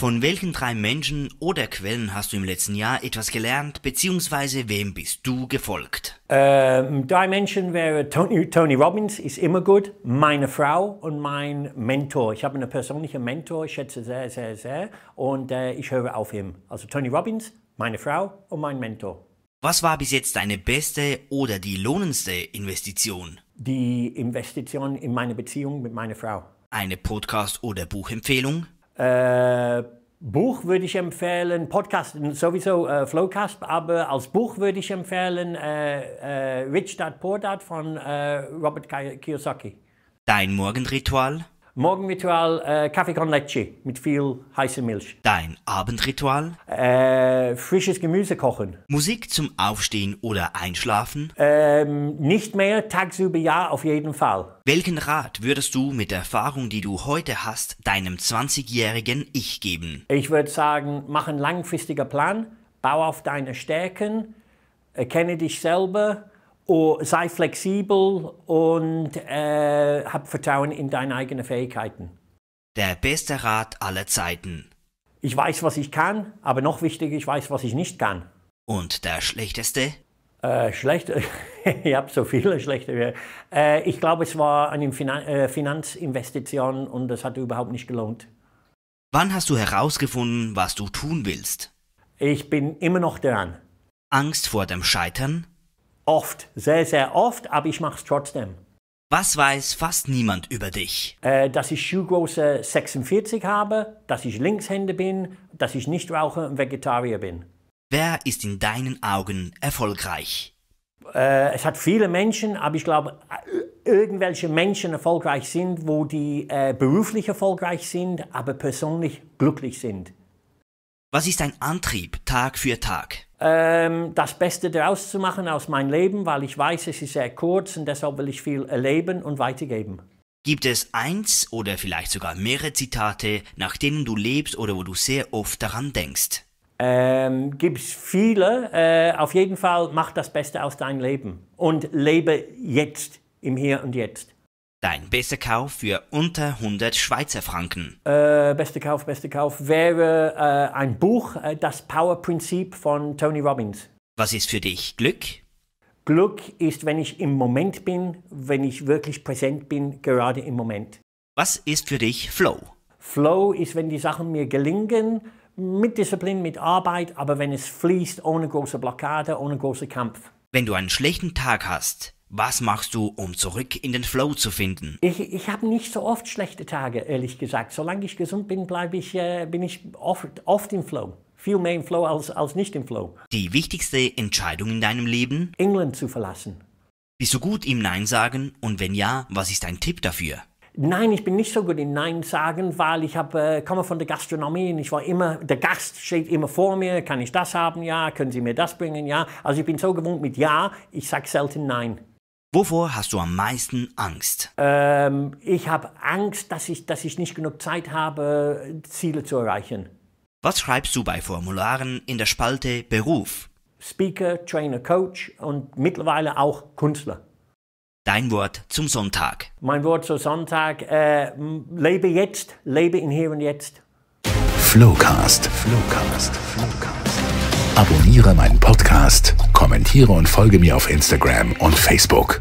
Von welchen drei Menschen oder Quellen hast du im letzten Jahr etwas gelernt, beziehungsweise wem bist du gefolgt? Ähm, drei Menschen wäre Tony, Tony Robbins, ist immer gut, meine Frau und mein Mentor. Ich habe einen persönlichen Mentor, ich schätze sehr, sehr, sehr und äh, ich höre auf ihm. Also Tony Robbins, meine Frau und mein Mentor. Was war bis jetzt deine beste oder die lohnendste Investition? Die Investition in meine Beziehung mit meiner Frau. Eine Podcast- oder Buchempfehlung? Äh, Buch würde ich empfehlen, Podcast sowieso, äh, Flowcast, aber als Buch würde ich empfehlen äh, äh, Rich Dad Poor Dad von äh, Robert Kiyosaki. Dein Morgenritual? Morgenritual äh, Kaffee con Lecce mit viel heißer Milch. Dein Abendritual? Äh, frisches Gemüse kochen. Musik zum Aufstehen oder Einschlafen? Ähm, nicht mehr, tagsüber ja, auf jeden Fall. Welchen Rat würdest du mit der Erfahrung, die du heute hast, deinem 20-jährigen Ich geben? Ich würde sagen, mach einen langfristigen Plan, bau auf deine Stärken, erkenne dich selber, Oh, sei flexibel und äh, hab Vertrauen in deine eigenen Fähigkeiten. Der beste Rat aller Zeiten. Ich weiß, was ich kann, aber noch wichtiger, ich weiß, was ich nicht kann. Und der schlechteste? Äh, schlecht, ich habe so viele schlechte. Äh, ich glaube, es war eine Finan äh, Finanzinvestition und das hat überhaupt nicht gelohnt. Wann hast du herausgefunden, was du tun willst? Ich bin immer noch dran. Angst vor dem Scheitern? Oft, sehr, sehr oft, aber ich mache es trotzdem. Was weiß fast niemand über dich? Äh, dass ich Schuhgröße 46 habe, dass ich Linkshänder bin, dass ich nicht rauche und Vegetarier bin. Wer ist in deinen Augen erfolgreich? Äh, es hat viele Menschen, aber ich glaube, äh, irgendwelche Menschen erfolgreich sind, wo die äh, beruflich erfolgreich sind, aber persönlich glücklich sind. Was ist dein Antrieb Tag für Tag? Ähm, das Beste daraus zu machen aus meinem Leben, weil ich weiß, es ist sehr kurz und deshalb will ich viel erleben und weitergeben. Gibt es eins oder vielleicht sogar mehrere Zitate, nach denen du lebst oder wo du sehr oft daran denkst? Ähm, Gibt es viele. Äh, auf jeden Fall mach das Beste aus deinem Leben und lebe jetzt, im Hier und Jetzt. Dein bester Kauf für unter 100 Schweizer Franken. Äh, bester Kauf, bester Kauf wäre äh, ein Buch, äh, Das Power-Prinzip von Tony Robbins. Was ist für dich Glück? Glück ist, wenn ich im Moment bin, wenn ich wirklich präsent bin, gerade im Moment. Was ist für dich Flow? Flow ist, wenn die Sachen mir gelingen, mit Disziplin, mit Arbeit, aber wenn es fließt, ohne große Blockade, ohne großen Kampf. Wenn du einen schlechten Tag hast, was machst du, um zurück in den Flow zu finden? Ich, ich habe nicht so oft schlechte Tage, ehrlich gesagt. Solange ich gesund bin, bleibe ich, äh, bin ich oft, oft im Flow. Viel mehr im Flow als, als nicht im Flow. Die wichtigste Entscheidung in deinem Leben? England zu verlassen. Bist du gut im Nein sagen? Und wenn ja, was ist dein Tipp dafür? Nein, ich bin nicht so gut im Nein sagen, weil ich hab, äh, komme von der Gastronomie und ich war immer, der Gast steht immer vor mir, kann ich das haben, ja, können Sie mir das bringen, ja. Also ich bin so gewohnt mit Ja, ich sage selten Nein. Wovor hast du am meisten Angst? Ähm, ich habe Angst, dass ich, dass ich nicht genug Zeit habe, Ziele zu erreichen. Was schreibst du bei Formularen in der Spalte Beruf? Speaker, Trainer, Coach und mittlerweile auch Künstler. Dein Wort zum Sonntag. Mein Wort zum Sonntag. Äh, lebe jetzt, lebe in hier und jetzt. Flowcast, Flowcast, Flowcast. Abonniere meinen Podcast kommentiere und folge mir auf Instagram und Facebook.